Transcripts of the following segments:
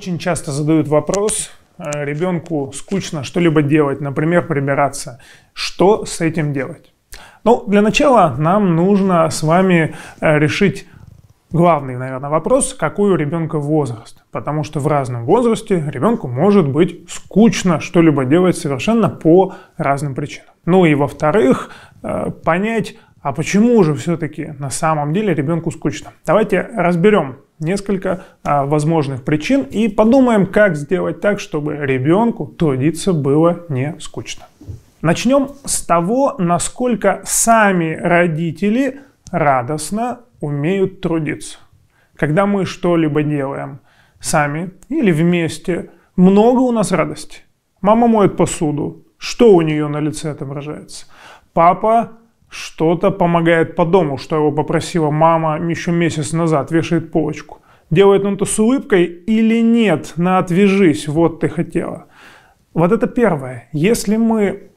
Очень часто задают вопрос, э, ребенку скучно что-либо делать, например, прибираться. Что с этим делать? Ну, для начала нам нужно с вами э, решить главный, наверное, вопрос, какой у ребенка возраст. Потому что в разном возрасте ребенку может быть скучно что-либо делать совершенно по разным причинам. Ну и во-вторых, э, понять, а почему же все-таки на самом деле ребенку скучно. Давайте разберем несколько а, возможных причин и подумаем, как сделать так, чтобы ребенку трудиться было не скучно. Начнем с того, насколько сами родители радостно умеют трудиться. Когда мы что-либо делаем сами или вместе, много у нас радости. Мама моет посуду. Что у нее на лице отображается? Папа что-то помогает по дому, что его попросила мама еще месяц назад, вешает полочку. Делает он это с улыбкой или нет, на отвяжись, вот ты хотела. Вот это первое. Если мы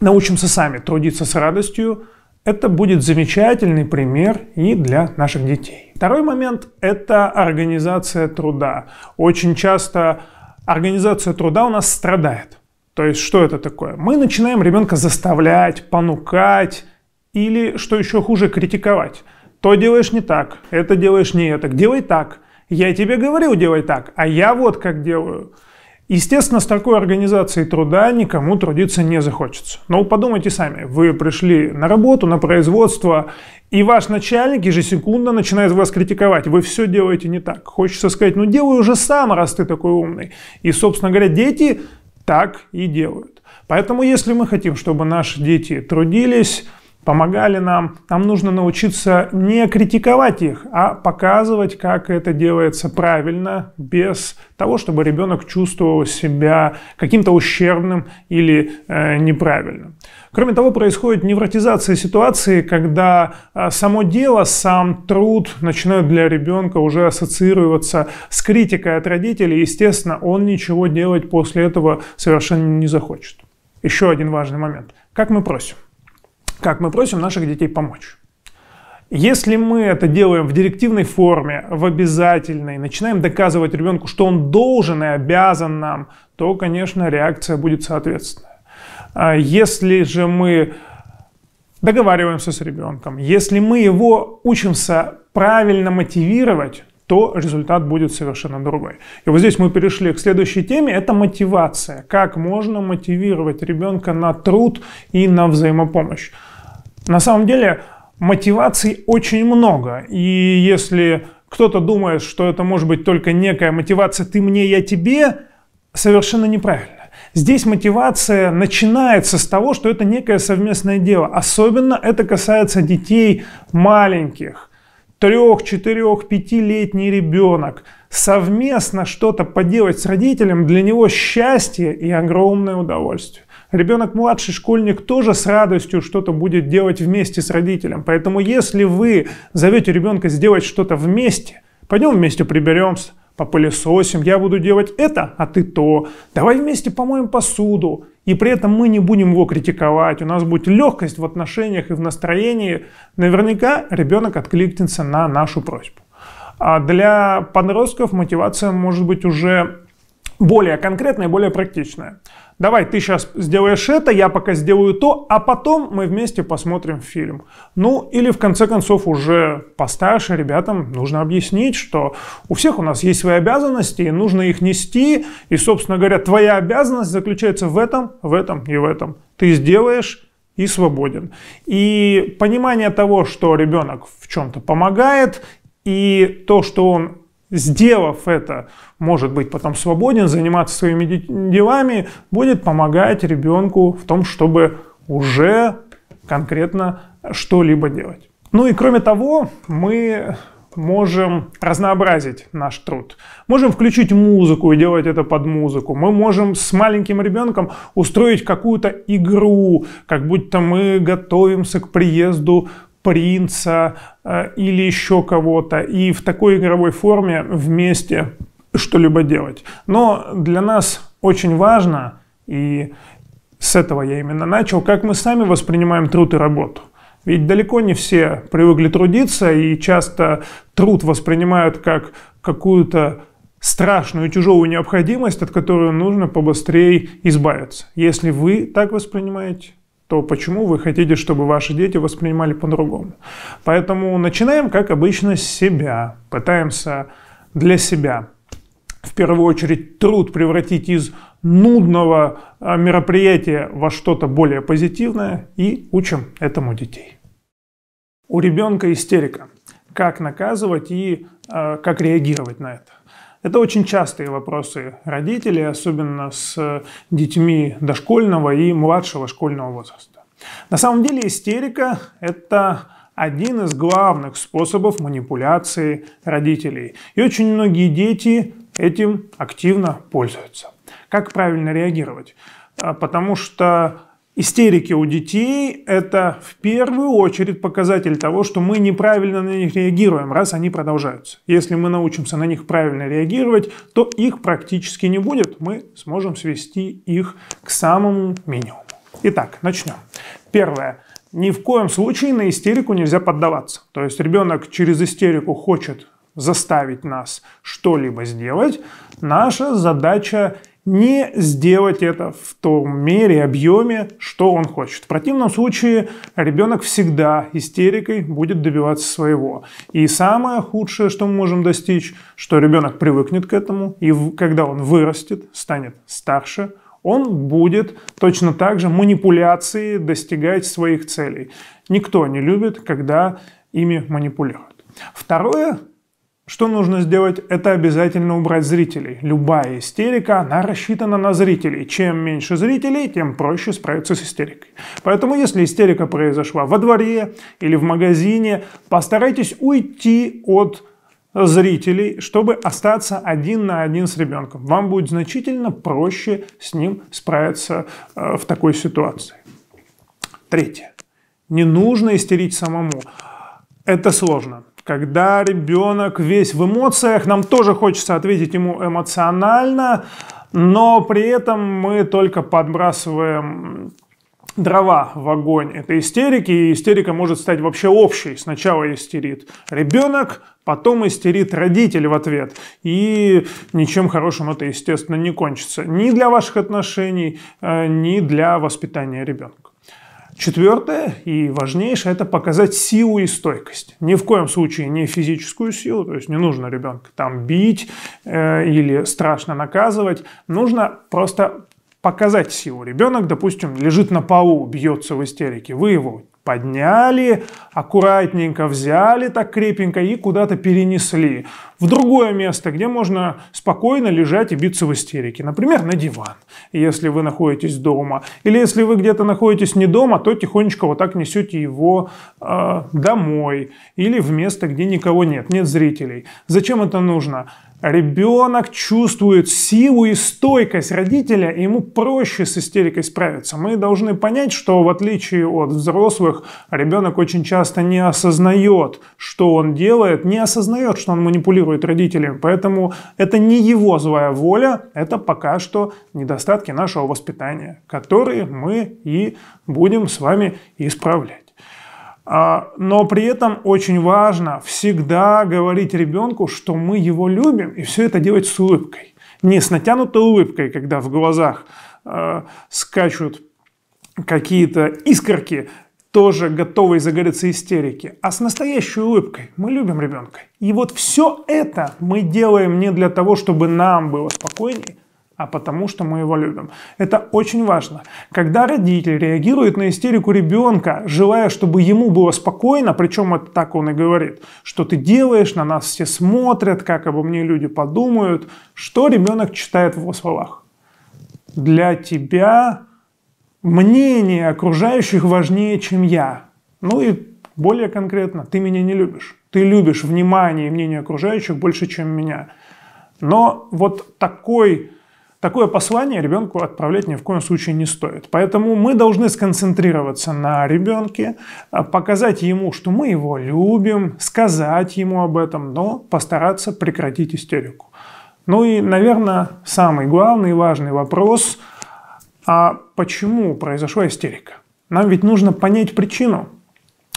научимся сами трудиться с радостью, это будет замечательный пример и для наших детей. Второй момент – это организация труда. Очень часто организация труда у нас страдает. То есть что это такое? Мы начинаем ребенка заставлять, понукать, или, что еще хуже, критиковать. То делаешь не так, это делаешь не так делай так. Я тебе говорил, делай так, а я вот как делаю. Естественно, с такой организацией труда никому трудиться не захочется. Но ну, подумайте сами, вы пришли на работу, на производство, и ваш начальник ежесекундно начинает вас критиковать. Вы все делаете не так. Хочется сказать, ну делай уже сам, раз ты такой умный. И, собственно говоря, дети так и делают. Поэтому, если мы хотим, чтобы наши дети трудились, помогали нам. Нам нужно научиться не критиковать их, а показывать, как это делается правильно, без того, чтобы ребенок чувствовал себя каким-то ущербным или э, неправильным. Кроме того, происходит невротизация ситуации, когда э, само дело, сам труд начинают для ребенка уже ассоциироваться с критикой от родителей. Естественно, он ничего делать после этого совершенно не захочет. Еще один важный момент. Как мы просим? как мы просим наших детей помочь. Если мы это делаем в директивной форме, в обязательной, начинаем доказывать ребенку, что он должен и обязан нам, то, конечно, реакция будет соответственная. А если же мы договариваемся с ребенком, если мы его учимся правильно мотивировать, то результат будет совершенно другой. И вот здесь мы перешли к следующей теме, это мотивация. Как можно мотивировать ребенка на труд и на взаимопомощь? На самом деле мотиваций очень много, и если кто-то думает, что это может быть только некая мотивация «ты мне, я тебе», совершенно неправильно. Здесь мотивация начинается с того, что это некое совместное дело. Особенно это касается детей маленьких трех, четырех, пятилетний ребенок совместно что-то поделать с родителем, для него счастье и огромное удовольствие. Ребенок младший школьник тоже с радостью что-то будет делать вместе с родителем. Поэтому если вы зовете ребенка сделать что-то вместе, пойдем вместе приберемся, попылесосим, я буду делать это, а ты то, давай вместе помоем посуду. И при этом мы не будем его критиковать, у нас будет легкость в отношениях и в настроении. Наверняка ребенок откликнется на нашу просьбу. А для подростков мотивация может быть уже более конкретное, более практичное. Давай ты сейчас сделаешь это, я пока сделаю то, а потом мы вместе посмотрим фильм. Ну или в конце концов уже постарше ребятам нужно объяснить, что у всех у нас есть свои обязанности, и нужно их нести. И, собственно говоря, твоя обязанность заключается в этом, в этом и в этом. Ты сделаешь, и свободен. И понимание того, что ребенок в чем-то помогает, и то, что он сделав это, может быть потом свободен, заниматься своими делами, будет помогать ребенку в том, чтобы уже конкретно что-либо делать. Ну и кроме того, мы можем разнообразить наш труд. Можем включить музыку и делать это под музыку. Мы можем с маленьким ребенком устроить какую-то игру, как будто мы готовимся к приезду принца э, или еще кого-то, и в такой игровой форме вместе что-либо делать. Но для нас очень важно, и с этого я именно начал, как мы сами воспринимаем труд и работу. Ведь далеко не все привыкли трудиться, и часто труд воспринимают как какую-то страшную тяжелую необходимость, от которой нужно побыстрее избавиться. Если вы так воспринимаете, то почему вы хотите, чтобы ваши дети воспринимали по-другому? Поэтому начинаем, как обычно, с себя. Пытаемся для себя в первую очередь труд превратить из нудного а, мероприятия во что-то более позитивное и учим этому детей. У ребенка истерика. Как наказывать и э, как реагировать на это? Это очень частые вопросы родителей, особенно с э, детьми дошкольного и младшего школьного возраста. На самом деле истерика – это один из главных способов манипуляции родителей. И очень многие дети этим активно пользуются. Как правильно реагировать? А, потому что Истерики у детей – это в первую очередь показатель того, что мы неправильно на них реагируем, раз они продолжаются. Если мы научимся на них правильно реагировать, то их практически не будет. Мы сможем свести их к самому минимуму. Итак, начнем. Первое. Ни в коем случае на истерику нельзя поддаваться. То есть ребенок через истерику хочет заставить нас что-либо сделать. Наша задача не сделать это в том мере, объеме, что он хочет. В противном случае ребенок всегда истерикой будет добиваться своего. И самое худшее, что мы можем достичь, что ребенок привыкнет к этому, и когда он вырастет, станет старше, он будет точно так же манипуляции достигать своих целей. Никто не любит, когда ими манипулируют. Второе, что нужно сделать? Это обязательно убрать зрителей. Любая истерика, она рассчитана на зрителей. Чем меньше зрителей, тем проще справиться с истерикой. Поэтому, если истерика произошла во дворе или в магазине, постарайтесь уйти от зрителей, чтобы остаться один на один с ребенком. Вам будет значительно проще с ним справиться э, в такой ситуации. Третье. Не нужно истерить самому. Это сложно. Когда ребенок весь в эмоциях, нам тоже хочется ответить ему эмоционально, но при этом мы только подбрасываем дрова в огонь этой истерики, и истерика может стать вообще общей. Сначала истерит ребенок, потом истерит родитель в ответ. И ничем хорошим это, естественно, не кончится. Ни для ваших отношений, э, ни для воспитания ребенка. Четвертое и важнейшее – это показать силу и стойкость. Ни в коем случае не физическую силу, то есть не нужно ребенка там бить э, или страшно наказывать. Нужно просто показать силу. Ребенок, допустим, лежит на полу, бьется в истерике. Вы его подняли, аккуратненько взяли так крепенько и куда-то перенесли. В другое место, где можно спокойно лежать и биться в истерике. Например, на диван, если вы находитесь дома. Или если вы где-то находитесь не дома, то тихонечко вот так несете его э, домой. Или в место, где никого нет, нет зрителей. Зачем это нужно? ребенок чувствует силу и стойкость родителя, и ему проще с истерикой справиться. Мы должны понять, что в отличие от взрослых, ребенок очень часто не осознает, что он делает, не осознает, что он манипулирует родителями. Поэтому это не его злая воля, это пока что недостатки нашего воспитания, которые мы и будем с вами исправлять. А, но при этом очень важно всегда говорить ребенку, что мы его любим, и все это делать с улыбкой. Не с натянутой улыбкой, когда в глазах э, скачут какие-то искорки, тоже готовые загореться истерики, а с настоящей улыбкой. Мы любим ребенка. И вот все это мы делаем не для того, чтобы нам было спокойнее, а потому что мы его любим. Это очень важно. Когда родитель реагирует на истерику ребенка, желая, чтобы ему было спокойно, причем это так он и говорит, что ты делаешь, на нас все смотрят, как обо мне люди подумают, что ребенок читает в его словах. Для тебя мнение окружающих важнее, чем я. Ну и более конкретно, ты меня не любишь. Ты любишь внимание и мнение окружающих больше, чем меня. Но вот такой такое послание ребенку отправлять ни в коем случае не стоит. Поэтому мы должны сконцентрироваться на ребенке, а, показать ему, что мы его любим, сказать ему об этом, но постараться прекратить истерику. Ну и, наверное, самый главный и важный вопрос, а почему произошла истерика? Нам ведь нужно понять причину,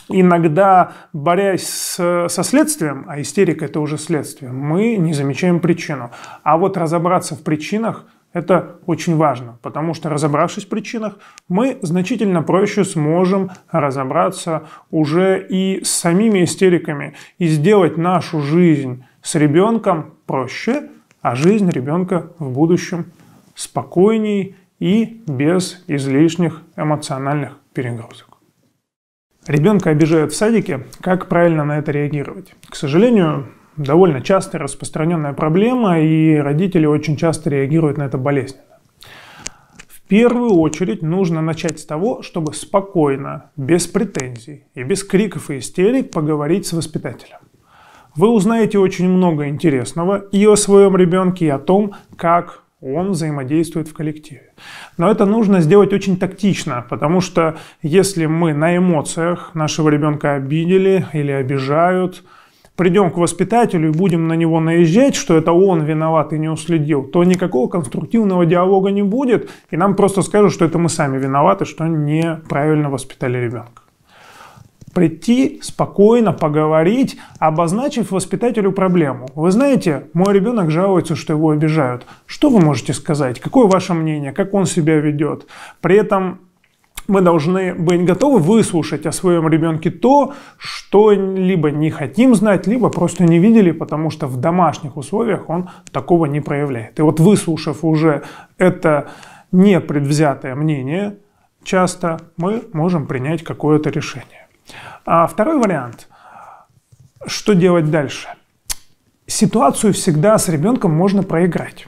иногда, борясь с, со следствием, а истерика это уже следствие, мы не замечаем причину. А вот разобраться в причинах это очень важно, потому что разобравшись в причинах, мы значительно проще сможем разобраться уже и с самими истериками и сделать нашу жизнь с ребенком проще, а жизнь ребенка в будущем спокойней и без излишних эмоциональных перегрузок. Ребенка обижают в садике, как правильно на это реагировать? К сожалению, довольно часто распространенная проблема, и родители очень часто реагируют на это болезненно. В первую очередь нужно начать с того, чтобы спокойно, без претензий и без криков и истерик поговорить с воспитателем. Вы узнаете очень много интересного и о своем ребенке, и о том, как он взаимодействует в коллективе. Но это нужно сделать очень тактично, потому что если мы на эмоциях нашего ребенка обидели или обижают – придем к воспитателю и будем на него наезжать, что это он виноват и не уследил, то никакого конструктивного диалога не будет, и нам просто скажут, что это мы сами виноваты, что неправильно воспитали ребенка прийти, спокойно поговорить, обозначив воспитателю проблему. Вы знаете, мой ребенок жалуется, что его обижают. Что вы можете сказать? Какое ваше мнение? Как он себя ведет? При этом мы должны быть готовы выслушать о своем ребенке то, что либо не хотим знать, либо просто не видели, потому что в домашних условиях он такого не проявляет. И вот выслушав уже это непредвзятое мнение, часто мы можем принять какое-то решение. А второй вариант. Что делать дальше? Ситуацию всегда с ребенком можно проиграть.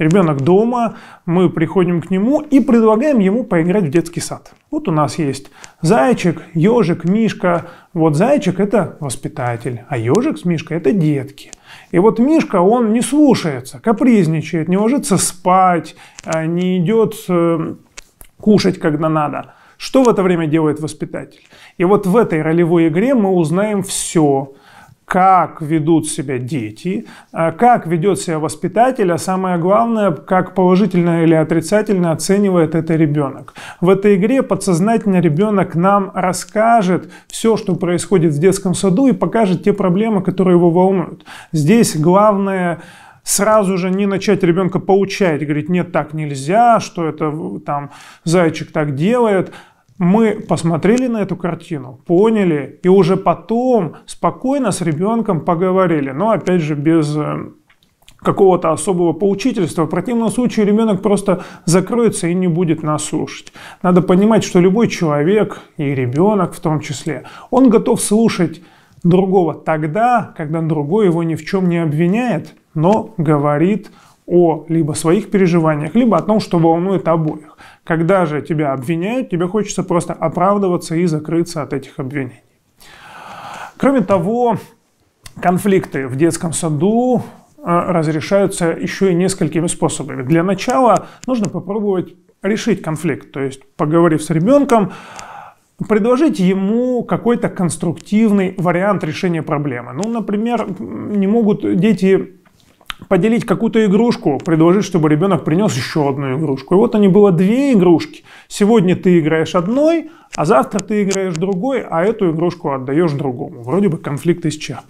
Ребенок дома, мы приходим к нему и предлагаем ему поиграть в детский сад. Вот у нас есть зайчик, ежик, мишка. Вот зайчик – это воспитатель, а ежик с мишкой – это детки. И вот Мишка, он не слушается, капризничает, не ложится спать, а не идет э, кушать, когда надо. Что в это время делает воспитатель? И вот в этой ролевой игре мы узнаем все как ведут себя дети, э, как ведет себя воспитатель, а самое главное, как положительно или отрицательно оценивает это ребенок. В этой игре подсознательно ребенок нам расскажет все, что происходит в детском саду и покажет те проблемы, которые его волнуют. Здесь главное сразу же не начать ребенка поучать, говорить, нет, так нельзя, что это там зайчик так делает, мы посмотрели на эту картину, поняли, и уже потом спокойно с ребенком поговорили, но опять же без э, какого-то особого поучительства. В противном случае ребенок просто закроется и не будет нас слушать. Надо понимать, что любой человек, и ребенок в том числе, он готов слушать другого тогда, когда другой его ни в чем не обвиняет, но говорит о либо своих переживаниях, либо о том, что волнует обоих. Когда же тебя обвиняют, тебе хочется просто оправдываться и закрыться от этих обвинений. Кроме того, конфликты в детском саду э, разрешаются еще и несколькими способами. Для начала нужно попробовать решить конфликт, то есть поговорив с ребенком, предложить ему какой-то конструктивный вариант решения проблемы. Ну, например, не могут дети поделить какую-то игрушку, предложить, чтобы ребенок принес еще одну игрушку. И вот они было две игрушки. Сегодня ты играешь одной, а завтра ты играешь другой, а эту игрушку отдаешь другому. Вроде бы конфликт исчерпан.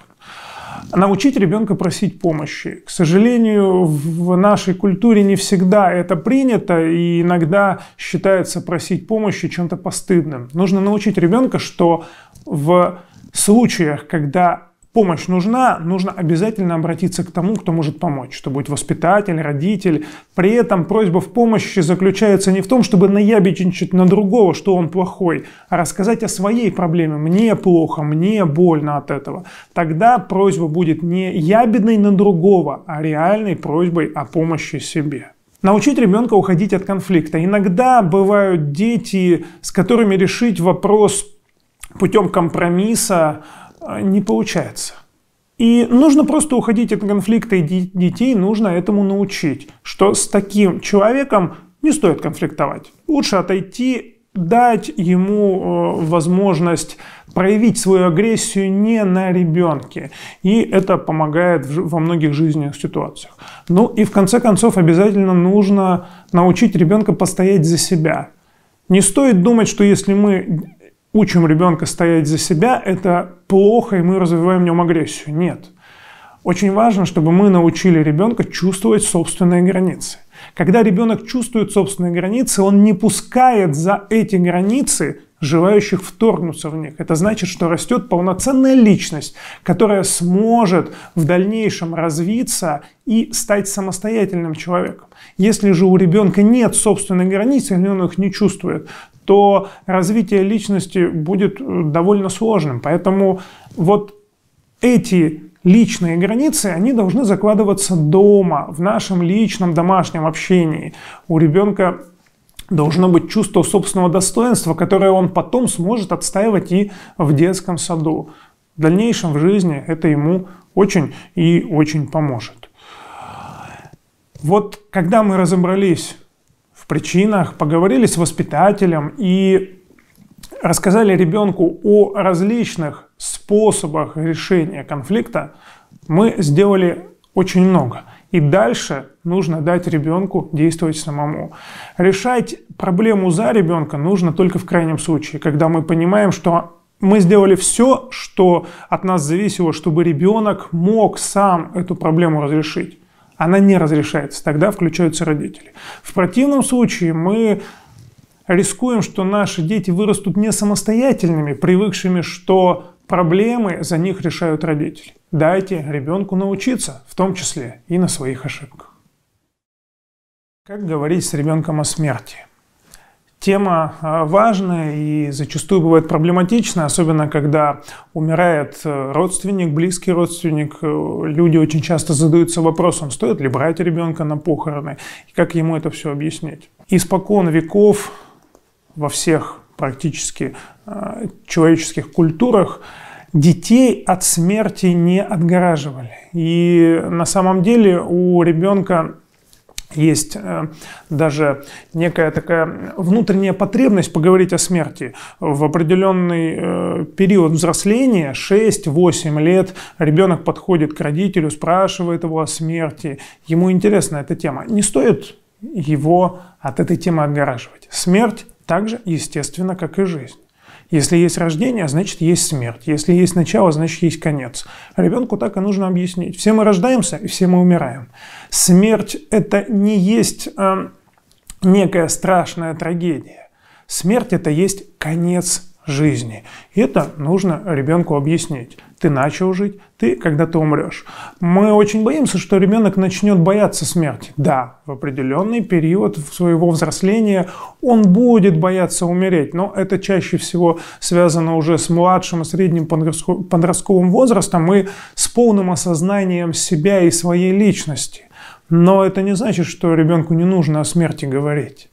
Научить ребенка просить помощи. К сожалению, в нашей культуре не всегда это принято, и иногда считается просить помощи чем-то постыдным. Нужно научить ребенка, что в случаях, когда помощь нужна, нужно обязательно обратиться к тому, кто может помочь, что будет воспитатель, родитель. При этом просьба в помощи заключается не в том, чтобы наябедничать на другого, что он плохой, а рассказать о своей проблеме. Мне плохо, мне больно от этого. Тогда просьба будет не ябедной на другого, а реальной просьбой о помощи себе. Научить ребенка уходить от конфликта. Иногда бывают дети, с которыми решить вопрос путем компромисса а, не получается. И нужно просто уходить от конфликта, и детей нужно этому научить, что с таким человеком не стоит конфликтовать. Лучше отойти, дать ему э, возможность проявить свою агрессию не на ребенке. И это помогает во многих жизненных ситуациях. Ну и в конце концов обязательно нужно научить ребенка постоять за себя. Не стоит думать, что если мы учим ребенка стоять за себя, это плохо, и мы развиваем в нем агрессию. Нет. Очень важно, чтобы мы научили ребенка чувствовать собственные границы. Когда ребенок чувствует собственные границы, он не пускает за эти границы желающих вторгнуться в них. Это значит, что растет полноценная личность, которая сможет в дальнейшем развиться и стать самостоятельным человеком. Если же у ребенка нет собственных границ, или он их не чувствует, то развитие личности будет э, довольно сложным. Поэтому вот эти личные границы, они должны закладываться дома, в нашем личном домашнем общении. У ребенка должно быть чувство собственного достоинства, которое он потом сможет отстаивать и в детском саду. В дальнейшем в жизни это ему очень и очень поможет. Вот когда мы разобрались причинах, поговорили с воспитателем и рассказали ребенку о различных способах решения конфликта, мы сделали очень много. И дальше нужно дать ребенку действовать самому. Решать проблему за ребенка нужно только в крайнем случае, когда мы понимаем, что мы сделали все, что от нас зависело, чтобы ребенок мог сам эту проблему разрешить она не разрешается, тогда включаются родители. В противном случае мы рискуем, что наши дети вырастут не самостоятельными, привыкшими, что проблемы за них решают родители. Дайте ребенку научиться, в том числе и на своих ошибках. Как говорить с ребенком о смерти? Тема а, важная и зачастую бывает проблематичная, особенно когда умирает э, родственник, близкий родственник. Э, люди очень часто задаются вопросом, стоит ли брать ребенка на похороны, и как ему это все объяснить. Испокон веков во всех практически а, человеческих культурах детей от смерти не отгораживали. И на самом деле у ребенка есть э, даже некая такая внутренняя потребность поговорить о смерти. В определенный э, период взросления, 6-8 лет, ребенок подходит к родителю, спрашивает его о смерти. Ему интересна эта тема. Не стоит его от этой темы отгораживать. Смерть так же естественно, как и жизнь. Если есть рождение, значит есть смерть. Если есть начало, значит есть конец. ребенку так и нужно объяснить. Все мы рождаемся и все мы умираем. Смерть это не есть э, некая страшная трагедия. Смерть это есть конец жизни. И это нужно ребенку объяснить. Ты начал жить, ты когда ты умрешь. Мы очень боимся, что ребенок начнет бояться смерти. Да, в определенный период своего взросления он будет бояться умереть, но это чаще всего связано уже с младшим и средним подростковым возрастом и с полным осознанием себя и своей личности. Но это не значит, что ребенку не нужно о смерти говорить.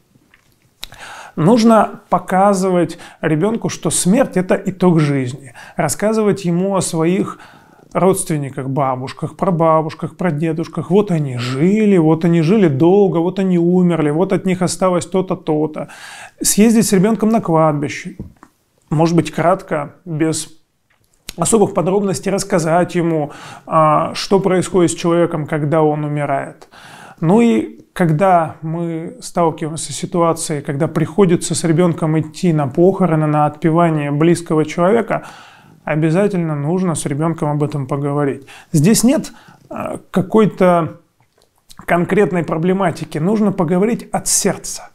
Нужно показывать ребенку, что смерть – это итог жизни. Рассказывать ему о своих родственниках, бабушках, прабабушках, прадедушках. Вот они жили, вот они жили долго, вот они умерли, вот от них осталось то-то, то-то. Съездить с ребенком на кладбище. Может быть, кратко, без особых подробностей рассказать ему, а, что происходит с человеком, когда он умирает. Ну и когда мы сталкиваемся с ситуацией, когда приходится с ребенком идти на похороны, на отпевание близкого человека, обязательно нужно с ребенком об этом поговорить. Здесь нет э, какой-то конкретной проблематики, нужно поговорить от сердца.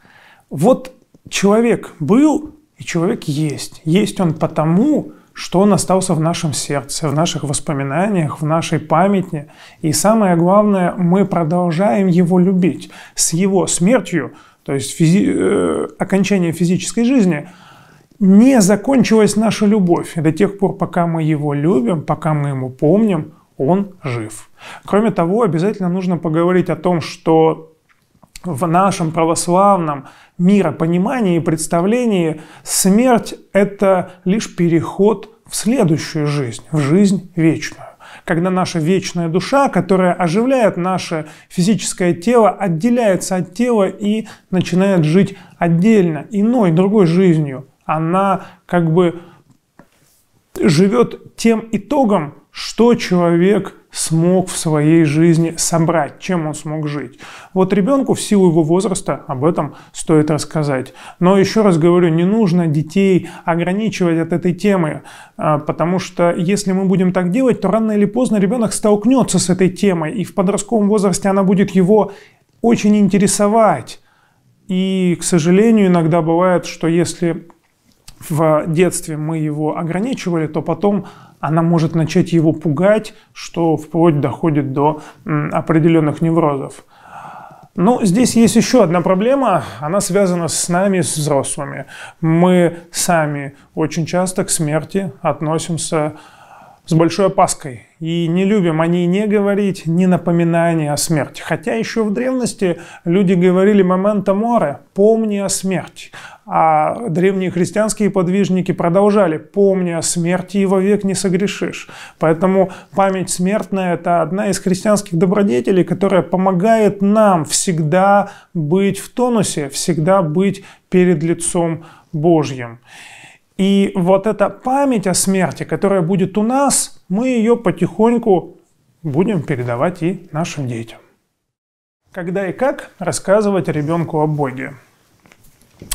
Вот человек был и человек есть. Есть он потому, что он остался в нашем сердце, в наших воспоминаниях, в нашей памяти. И самое главное, мы продолжаем его любить. С его смертью, то есть физи э, окончание физической жизни, не закончилась наша любовь. И до тех пор, пока мы его любим, пока мы ему помним, он жив. Кроме того, обязательно нужно поговорить о том, что в нашем православном мира понимания и представлений смерть – это лишь переход в следующую жизнь, в жизнь вечную когда наша вечная душа, которая оживляет наше физическое тело, отделяется от тела и начинает жить отдельно, иной, другой жизнью. Она как бы живет тем итогом, что человек смог в своей жизни собрать, чем он смог жить. Вот ребенку в силу его возраста об этом стоит рассказать. Но еще раз говорю, не нужно детей ограничивать от этой темы, а, потому что если мы будем так делать, то рано или поздно ребенок столкнется с этой темой, и в подростковом возрасте она будет его очень интересовать. И, к сожалению, иногда бывает, что если в детстве мы его ограничивали, то потом она может начать его пугать, что вплоть доходит до определенных неврозов. Ну, здесь есть еще одна проблема, она связана с нами, с взрослыми. Мы сами очень часто к смерти относимся с большой опаской, и не любим о ней не говорить, ни напоминание о смерти. Хотя еще в древности люди говорили «момента море» – «помни о смерти». А древние христианские подвижники продолжали «помни о смерти и вовек не согрешишь». Поэтому память смертная – это одна из христианских добродетелей, которая помогает нам всегда быть в тонусе, всегда быть перед лицом Божьим. И вот эта память о смерти, которая будет у нас, мы ее потихоньку будем передавать и нашим детям. Когда и как рассказывать ребенку о Боге?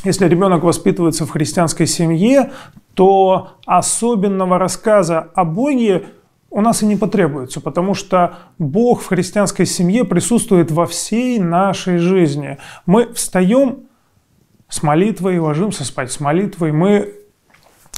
Если ребенок воспитывается в христианской семье, то особенного рассказа о Боге у нас и не потребуется, потому что Бог в христианской семье присутствует во всей нашей жизни. Мы встаем с молитвой, ложимся спать с молитвой, мы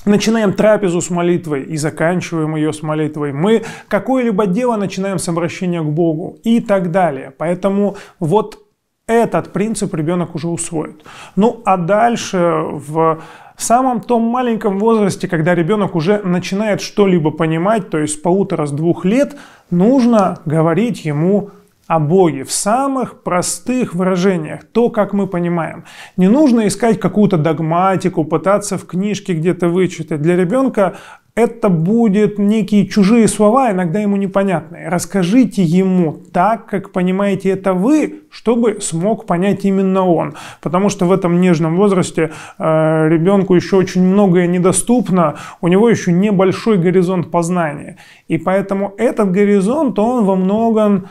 начинаем трапезу с молитвой и заканчиваем ее с молитвой. Мы какое-либо дело начинаем с обращения к Богу и так далее. Поэтому вот этот принцип ребенок уже усвоит. Ну а дальше в самом том маленьком возрасте, когда ребенок уже начинает что-либо понимать, то есть с полутора, с двух лет, нужно говорить ему о Боге в самых простых выражениях, то, как мы понимаем. Не нужно искать какую-то догматику, пытаться в книжке где-то вычитать. Для ребенка это будут некие чужие слова, иногда ему непонятные. Расскажите ему так, как понимаете это вы, чтобы смог понять именно он. Потому что в этом нежном возрасте э, ребенку еще очень многое недоступно, у него еще небольшой горизонт познания. И поэтому этот горизонт, он во многом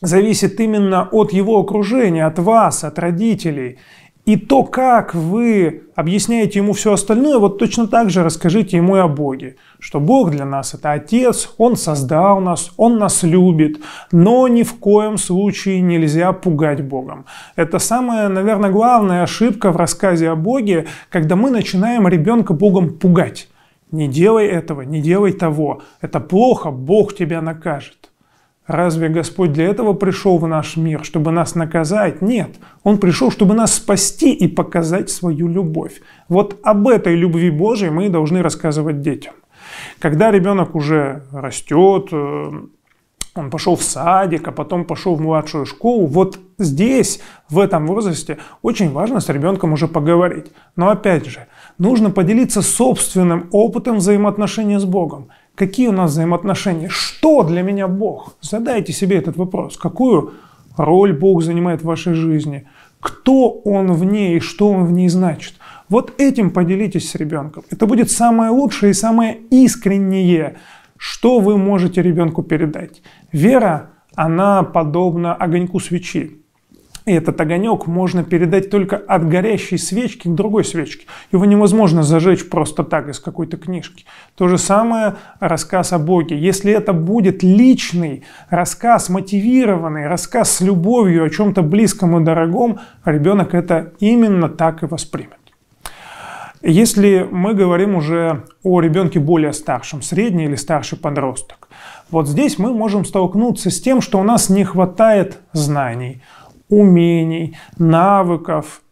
зависит именно от его окружения, от вас, от родителей. И то, как вы объясняете ему все остальное, вот точно так же расскажите ему и о Боге. Что Бог для нас это Отец, Он создал нас, Он нас любит, но ни в коем случае нельзя пугать Богом. Это самая, наверное, главная ошибка в рассказе о Боге, когда мы начинаем ребенка Богом пугать. Не делай этого, не делай того. Это плохо, Бог тебя накажет. Разве Господь для этого пришел в наш мир, чтобы нас наказать? Нет. Он пришел, чтобы нас спасти и показать свою любовь. Вот об этой любви Божьей мы должны рассказывать детям. Когда ребенок уже растет, э, он пошел в садик, а потом пошел в младшую школу. Вот здесь, в этом возрасте, очень важно с ребенком уже поговорить. Но опять же, нужно поделиться собственным опытом взаимоотношения с Богом какие у нас взаимоотношения, что для меня Бог. Задайте себе этот вопрос, какую роль Бог занимает в вашей жизни, кто Он в ней и что Он в ней значит. Вот этим поделитесь с ребенком. Это будет самое лучшее и самое искреннее, что вы можете ребенку передать. Вера, она подобна огоньку свечи. И этот огонек можно передать только от горящей свечки к другой свечке. Его невозможно зажечь просто так из какой-то книжки. То же самое рассказ о Боге. Если это будет личный рассказ, мотивированный, рассказ с любовью о чем-то близком и дорогом, ребенок это именно так и воспримет. Если мы говорим уже о ребенке более старшем, средний или старший подросток, вот здесь мы можем столкнуться с тем, что у нас не хватает знаний – умений, навыков,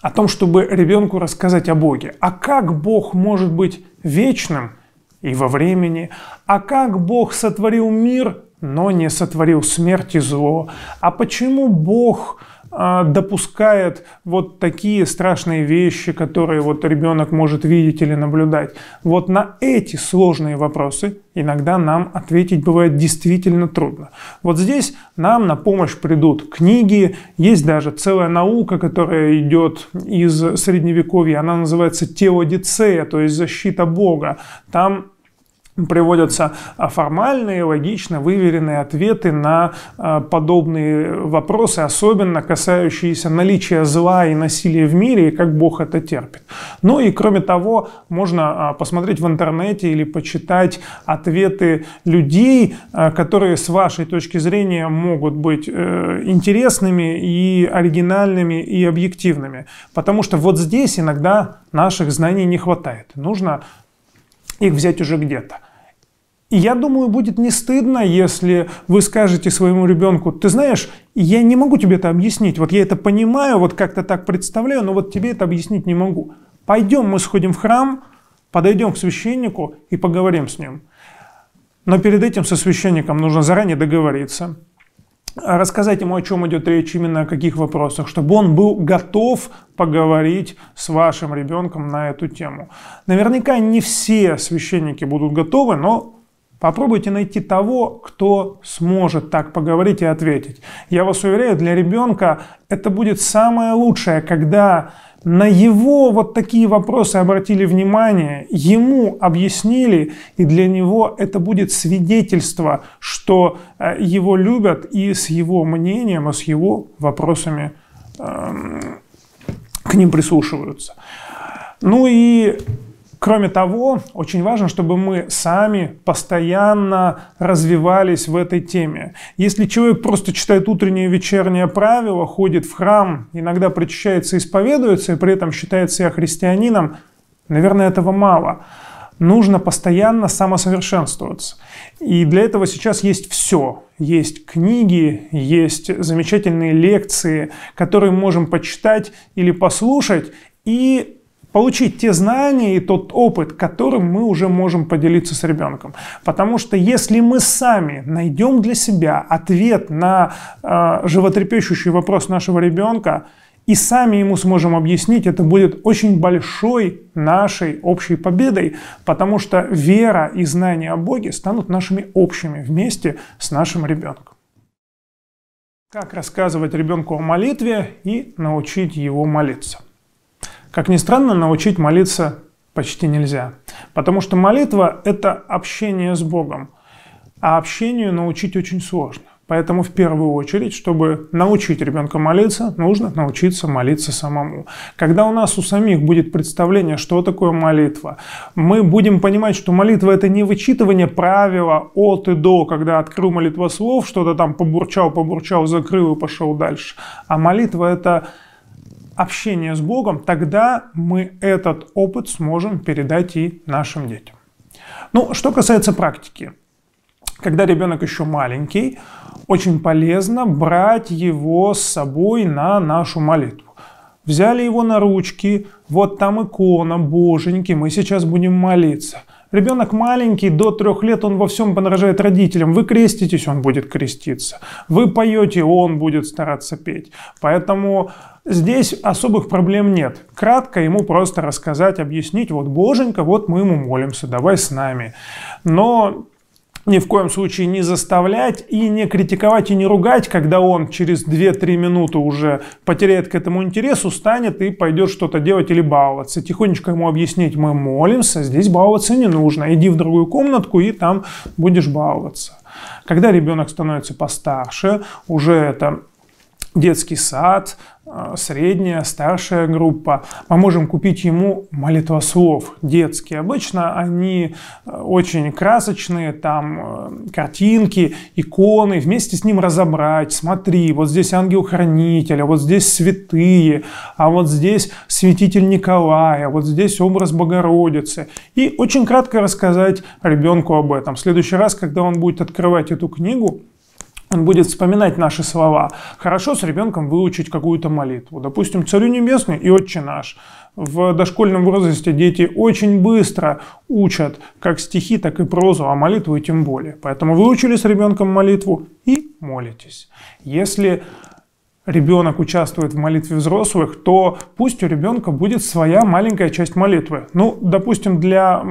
о том, чтобы ребенку рассказать о Боге. А как Бог может быть вечным и во времени? А как Бог сотворил мир, но не сотворил смерть и зло? А почему Бог а, допускает вот такие страшные вещи, которые вот ребенок может видеть или наблюдать. Вот на эти сложные вопросы иногда нам ответить бывает действительно трудно. Вот здесь нам на помощь придут книги, есть даже целая наука, которая идет из средневековья, она называется теодицея, то есть защита Бога. Там приводятся а, формальные, логично выверенные ответы на а, подобные вопросы, особенно касающиеся наличия зла и насилия в мире и как Бог это терпит. Ну и кроме того, можно а, посмотреть в интернете или почитать ответы людей, которые с вашей точки зрения могут быть э, интересными и оригинальными и объективными. Потому что вот здесь иногда наших знаний не хватает. Нужно их взять уже где-то. И я думаю, будет не стыдно, если вы скажете своему ребенку, ты знаешь, я не могу тебе это объяснить, вот я это понимаю, вот как-то так представляю, но вот тебе это объяснить не могу. Пойдем мы сходим в храм, подойдем к священнику и поговорим с ним. Но перед этим со священником нужно заранее договориться, рассказать ему, о чем идет речь, именно о каких вопросах, чтобы он был готов поговорить с вашим ребенком на эту тему. Наверняка не все священники будут готовы, но Попробуйте найти того, кто сможет так поговорить и ответить. Я вас уверяю, для ребенка это будет самое лучшее, когда на его вот такие вопросы обратили внимание, ему объяснили, и для него это будет свидетельство, что э, его любят и с его мнением, и с его вопросами э, к ним прислушиваются. Ну и Кроме того, очень важно, чтобы мы сами постоянно развивались в этой теме. Если человек просто читает утреннее и вечернее правило, ходит в храм, иногда причащается, исповедуется и при этом считает себя христианином, наверное, этого мало нужно постоянно самосовершенствоваться. И для этого сейчас есть все. Есть книги, есть замечательные лекции, которые мы можем почитать или послушать, и получить те знания и тот опыт, которым мы уже можем поделиться с ребенком. Потому что если мы сами найдем для себя ответ на э, животрепещущий вопрос нашего ребенка, и сами ему сможем объяснить, это будет очень большой нашей общей победой, потому что вера и знание о Боге станут нашими общими вместе с нашим ребенком. Как рассказывать ребенку о молитве и научить его молиться. Как ни странно, научить молиться почти нельзя. Потому что молитва – это общение с Богом. А общению научить очень сложно. Поэтому в первую очередь, чтобы научить ребенка молиться, нужно научиться молиться самому. Когда у нас у самих будет представление, что такое молитва, мы будем понимать, что молитва это не вычитывание правила от и до, когда открыл молитва слов, что-то там побурчал, побурчал, закрыл и пошел дальше. А молитва это общения с Богом, тогда мы этот опыт сможем передать и нашим детям. Ну, что касается практики. Когда ребенок еще маленький, очень полезно брать его с собой на нашу молитву взяли его на ручки, вот там икона, боженьки, мы сейчас будем молиться. Ребенок маленький, до трех лет он во всем подражает родителям. Вы креститесь, он будет креститься. Вы поете, он будет стараться петь. Поэтому Здесь особых проблем нет. Кратко ему просто рассказать, объяснить, вот, боженька, вот мы ему молимся, давай с нами. Но ни в коем случае не заставлять и не критиковать и не ругать, когда он через 2-3 минуты уже потеряет к этому интерес, устанет и пойдет что-то делать или баловаться. Тихонечко ему объяснить, мы молимся, здесь баловаться не нужно, иди в другую комнатку и там будешь баловаться. Когда ребенок становится постарше, уже это детский сад, э, средняя, старшая группа, мы можем купить ему слов детские. Обычно они э, очень красочные, там э, картинки, иконы, вместе с ним разобрать, смотри, вот здесь ангел-хранитель, а вот здесь святые, а вот здесь святитель Николая, вот здесь образ Богородицы. И очень кратко рассказать ребенку об этом. В следующий раз, когда он будет открывать эту книгу, он будет вспоминать наши слова. Хорошо с ребенком выучить какую-то молитву. Допустим, «Царю небесный» и «Отче наш». В дошкольном возрасте дети очень быстро учат как стихи, так и прозу, а молитву и тем более. Поэтому выучили с ребенком молитву и молитесь. Если ребенок участвует в молитве взрослых, то пусть у ребенка будет своя маленькая часть молитвы. Ну, допустим, для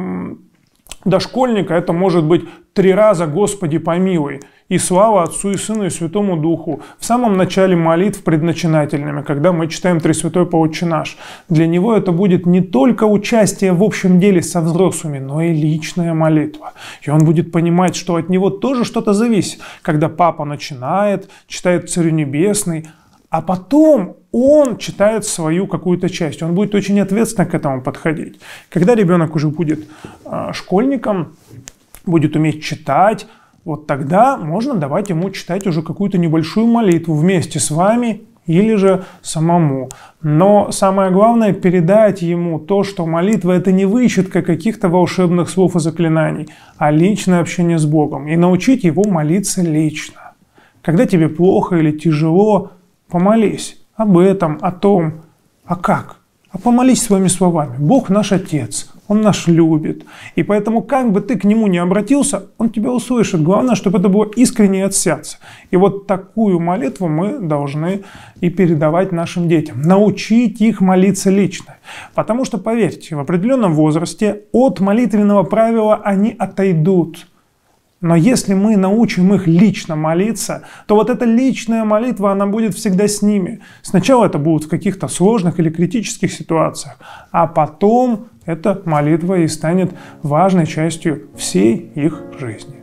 дошкольника это может быть три раза «Господи помилуй» и слава Отцу и Сыну и Святому Духу. В самом начале молитв предначинательными, когда мы читаем Тресвятой Паучи наш, для него это будет не только участие в общем деле со взрослыми, но и личная молитва. И он будет понимать, что от него тоже что-то зависит. Когда папа начинает, читает Царю Небесный, а потом он читает свою какую-то часть. Он будет очень ответственно к этому подходить. Когда ребенок уже будет а, школьником, будет уметь читать, вот тогда можно давать ему читать уже какую-то небольшую молитву вместе с вами или же самому. Но самое главное передать ему то, что молитва это не вычетка каких-то волшебных слов и заклинаний, а личное общение с Богом. И научить его молиться лично. Когда тебе плохо или тяжело, Помолись об этом, о том, а как? А помолись своими словами. Бог наш Отец, Он нас любит. И поэтому, как бы ты к Нему не обратился, Он тебя услышит. Главное, чтобы это было искренне от сердца. И вот такую молитву мы должны и передавать нашим детям. Научить их молиться лично. Потому что, поверьте, в определенном возрасте от молитвенного правила они отойдут. Но если мы научим их лично молиться, то вот эта личная молитва, она будет всегда с ними. Сначала это будут в каких-то сложных или критических ситуациях, а потом эта молитва и станет важной частью всей их жизни.